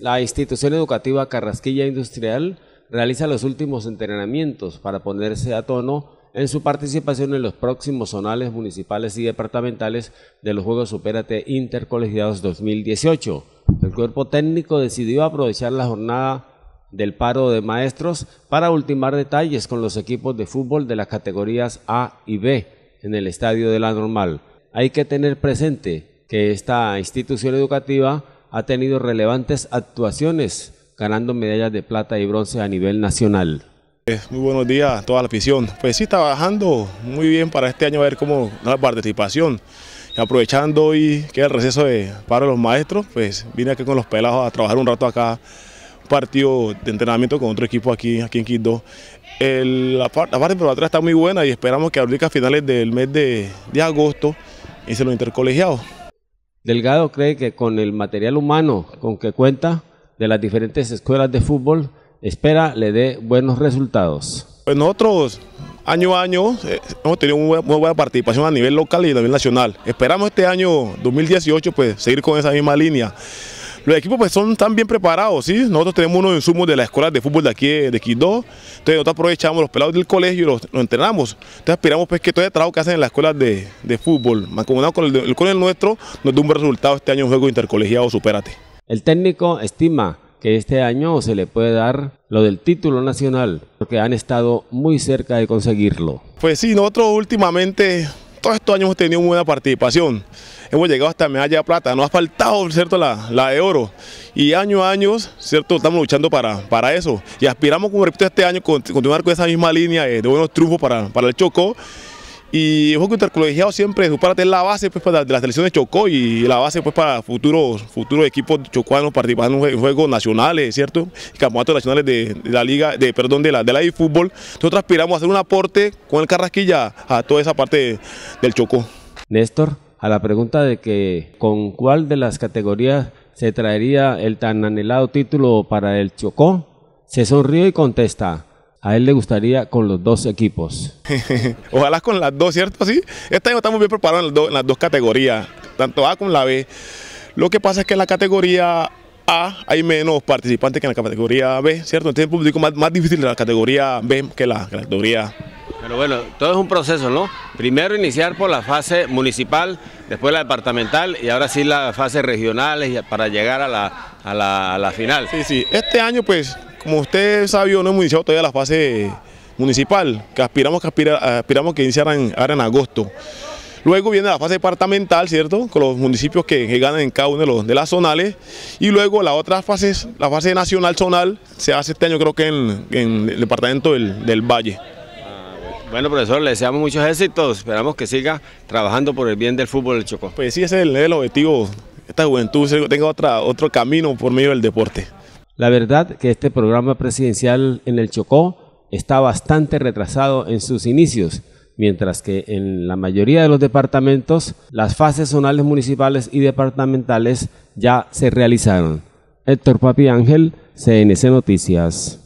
la institución educativa Carrasquilla Industrial realiza los últimos entrenamientos para ponerse a tono en su participación en los próximos zonales municipales y departamentales de los Juegos Supérate Intercolegiados 2018. El cuerpo técnico decidió aprovechar la jornada del paro de maestros para ultimar detalles con los equipos de fútbol de las categorías A y B en el estadio de la normal. Hay que tener presente que esta institución educativa ha tenido relevantes actuaciones, ganando medallas de plata y bronce a nivel nacional. Eh, muy buenos días a toda la afición. Pues sí, trabajando muy bien para este año, a ver cómo la participación. aprovechando hoy que el receso de para los maestros, pues vine aquí con los pelados a trabajar un rato acá, partido de entrenamiento con otro equipo aquí, aquí en Quito. la, parte, de está muy buena y esperamos que ahorita a finales del mes de, agosto y se los intercolegiados. Delgado cree que con el material humano con que cuenta de las diferentes escuelas de fútbol, espera le dé buenos resultados. Pues nosotros año a año eh, hemos tenido una muy buena participación a nivel local y a nivel nacional. Esperamos este año 2018 pues seguir con esa misma línea. Los equipos pues son tan bien preparados, ¿sí? Nosotros tenemos unos insumos de la escuela de fútbol de aquí, de Quito, entonces nosotros aprovechamos los pelados del colegio y los, entrenamos. Entonces aspiramos pues que todo el trabajo que hacen en la escuela de, de fútbol, mancomunado con el, nuestro, nos dé un buen resultado este año en juego intercolegiado, supérate. El técnico estima que este año se le puede dar lo del título nacional, porque han estado muy cerca de conseguirlo. Pues sí, nosotros últimamente todos estos años hemos tenido una buena participación. Hemos llegado hasta medalla de plata, nos ha faltado ¿cierto? La, la de oro. Y año a año ¿cierto? estamos luchando para, para eso. Y aspiramos, como repito, este año continuar con esa misma línea de, buenos triunfos para, para el Chocó y el juego intercolegiado siempre, es la base pues, de la selección de Chocó y la base pues, para futuros, equipos chocuanos participando en juegos nacionales, ¿cierto? Campeonatos nacionales de, la liga, de perdón, de la de la fútbol. Nosotros aspiramos a hacer un aporte con el Carrasquilla a toda esa parte del Chocó. Néstor, a la pregunta de que con cuál de las categorías se traería el tan anhelado título para el Chocó, se sonrió y contesta, a él le gustaría con los dos equipos. Ojalá con las dos, ¿cierto? Sí. Este año estamos bien preparados en las, dos, categorías, tanto A como la B. Lo que pasa es que en la categoría a hay menos participantes que en la categoría B, ¿cierto? Entonces el público más, más difícil de la categoría B que la, categoría A. Pero bueno, todo es un proceso, ¿no? Primero iniciar por la fase municipal, después la departamental y ahora sí la fase regional para llegar a la, a la final. Sí, sí. Este año pues como usted sabe, no hemos iniciado todavía la fase municipal, que aspiramos que, aspira, aspiramos que ahora en agosto. Luego viene la fase departamental, ¿cierto? Con los municipios que, ganan en cada uno de, los, las zonales. Y luego la otra fase, la fase nacional zonal, se hace este año creo que en, el departamento del, Valle. Bueno, profesor, le deseamos muchos éxitos. Esperamos que siga trabajando por el bien del fútbol del Chocó. Pues sí, ese es el, objetivo. Esta juventud tenga otra, otro camino por medio del deporte. La verdad que este programa presidencial en el Chocó está bastante retrasado en sus inicios, mientras que en la mayoría de los departamentos las fases zonales municipales y departamentales ya se realizaron. Héctor Papi Ángel, CNC Noticias.